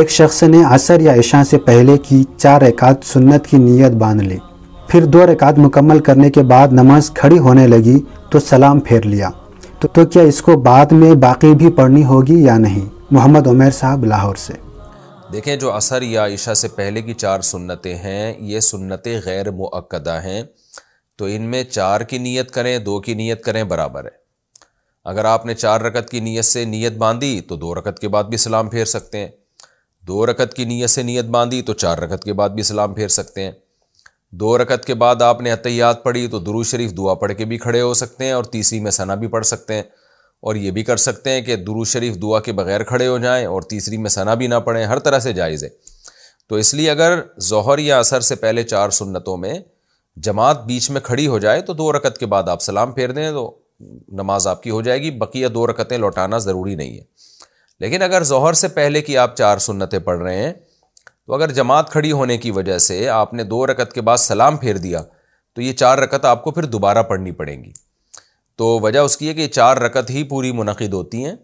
एक शख्स ने असर या ईशा से पहले की चार रकात सुन्नत की नीयत बांध ली फिर दो रकात मुकम्मल करने के बाद नमाज खड़ी होने लगी तो सलाम फेर लिया तो, तो क्या इसको बाद में बाकी भी पढ़नी होगी या नहीं मोहम्मद उमेर साहब लाहौर से देखें जो असर या ईशा से पहले की चार सुन्नतें हैं ये सुन्नतें गैर मुक्दा हैं तो इनमें चार की नीयत करें दो की नीयत करें बराबर है अगर आपने चार रकत की नीयत से नीयत बांधी तो दो रकत के बाद भी सलाम फेर सकते हैं दो रकत की नीयत से नीयत बांधी तो चार रकत के बाद भी सलाम फेर सकते हैं दो रकत के बाद आपने अतैयात पढ़ी तो दुरू शरीफ दुआ पढ़ के भी खड़े हो सकते हैं और तीसरी में सना भी पढ़ सकते हैं और ये भी कर सकते हैं कि दुरू शरीफ दुआ के बग़ैर खड़े हो जाएं और तीसरी में सना भी ना पढ़ें हर तरह से जायज़ है तो इसलिए अगर जहर या असर से पहले चार सुन्नतों में जमात बीच में खड़ी हो जाए तो दो रकत के बाद आप सलाम फेर दें तो नमाज आपकी हो जाएगी बकिया दो रकतें लौटाना ज़रूरी नहीं है लेकिन अगर जहर से पहले की आप चार सुन्नतें पढ़ रहे हैं तो अगर जमात खड़ी होने की वजह से आपने दो रकत के बाद सलाम फेर दिया तो ये चार रकत आपको फिर दोबारा पढ़नी पड़ेंगी तो वजह उसकी है कि चार रकत ही पूरी मुनद होती हैं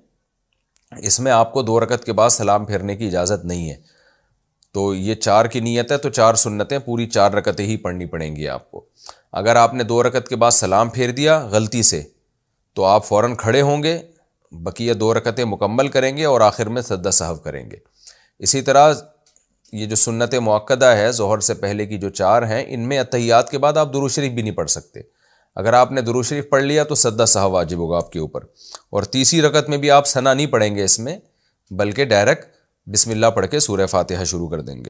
इसमें आपको दो रकत के बाद सलाम फेरने की इजाज़त नहीं है तो ये चार की नीयत है तो चार सुन्नतें पूरी चार रकतें ही पढ़नी पड़ेंगी आपको अगर आपने दो रकत के बाद सलाम फेर दिया गलती से तो आप फ़ौर खड़े होंगे बकिया दो रकतें मुकम्मल करेंगे और आखिर में सद्दा साहब करेंगे इसी तरह ये जो सुन्नत मौक़दा है जहर से पहले की जो चार हैं इनमें अतहियात के बाद आप दुरू शरीफ भी नहीं पढ़ सकते अगर आपने दुरू शरीफ पढ़ लिया तो सद्दा साहब वाजिब होगा आपके ऊपर और तीसरी रकत में भी आप सना नहीं पढ़ेंगे इसमें बल्कि डायरेक्ट बिसमिल्ला पढ़ के सूर्य फातहा शुरू कर देंगे